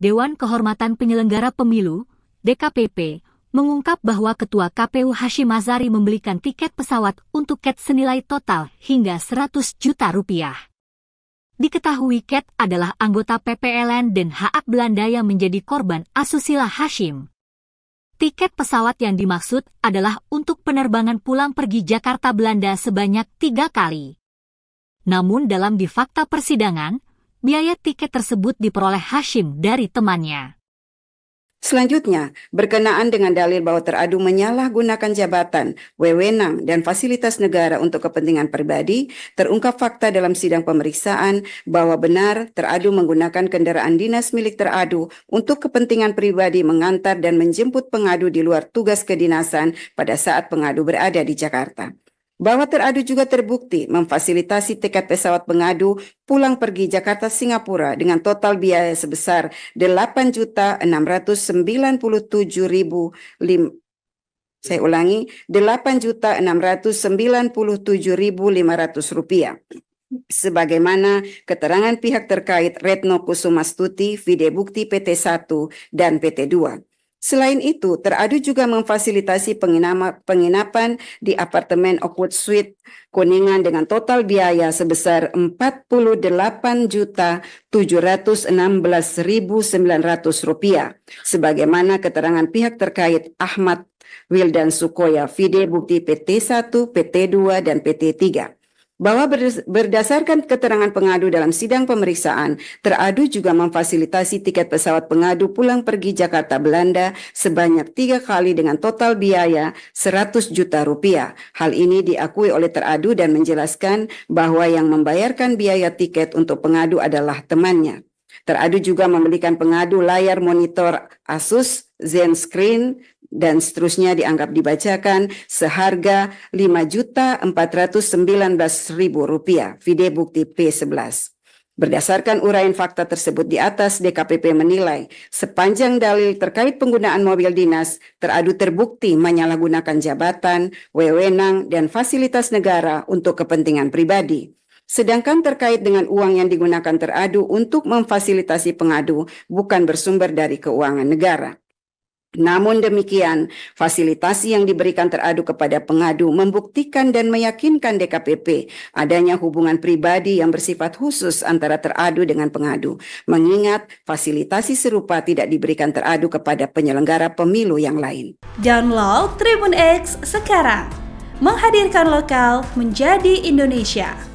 Dewan Kehormatan Penyelenggara Pemilu, DKPP, mengungkap bahwa Ketua KPU Hashim Azari membelikan tiket pesawat untuk Cat senilai total hingga 100 juta rupiah. Diketahui Cat adalah anggota PPLN dan HAAK Belanda yang menjadi korban asusila Hashim. Tiket pesawat yang dimaksud adalah untuk penerbangan pulang pergi Jakarta Belanda sebanyak tiga kali. Namun dalam di fakta persidangan, biaya tiket tersebut diperoleh Hashim dari temannya. Selanjutnya, berkenaan dengan dalil bahwa teradu menyalahgunakan jabatan, wewenang, dan fasilitas negara untuk kepentingan pribadi, terungkap fakta dalam sidang pemeriksaan bahwa benar teradu menggunakan kendaraan dinas milik teradu untuk kepentingan pribadi mengantar dan menjemput pengadu di luar tugas kedinasan pada saat pengadu berada di Jakarta bahwa teradu juga terbukti memfasilitasi tiket pesawat pengadu pulang pergi Jakarta Singapura dengan total biaya sebesar 8.697.000 saya ulangi 8.697.500 rupiah sebagaimana keterangan pihak terkait Retno Kusumastuti, Fide Bukti PT1 dan PT2. Selain itu, teradu juga memfasilitasi penginapan di apartemen Oakwood Suite Kuningan dengan total biaya sebesar 48.716.900 rupiah, sebagaimana keterangan pihak terkait Ahmad Wildan Sukoya, Fide Bukti PT1, PT2, dan PT3 bahwa berdasarkan keterangan pengadu dalam sidang pemeriksaan, teradu juga memfasilitasi tiket pesawat pengadu pulang pergi Jakarta Belanda sebanyak tiga kali dengan total biaya 100 juta rupiah. Hal ini diakui oleh teradu dan menjelaskan bahwa yang membayarkan biaya tiket untuk pengadu adalah temannya. Teradu juga membelikan pengadu layar monitor Asus, Zen Screen, dan seterusnya dianggap dibacakan seharga Rp5.419.000 vide bukti P11. Berdasarkan uraian fakta tersebut di atas, DKPP menilai sepanjang dalil terkait penggunaan mobil dinas teradu terbukti menyalahgunakan jabatan, wewenang, dan fasilitas negara untuk kepentingan pribadi. Sedangkan terkait dengan uang yang digunakan teradu untuk memfasilitasi pengadu bukan bersumber dari keuangan negara. Namun demikian, fasilitasi yang diberikan teradu kepada pengadu membuktikan dan meyakinkan DKPP adanya hubungan pribadi yang bersifat khusus antara teradu dengan pengadu, mengingat fasilitasi serupa tidak diberikan teradu kepada penyelenggara pemilu yang lain. Download Tribun X sekarang, menghadirkan lokal menjadi Indonesia.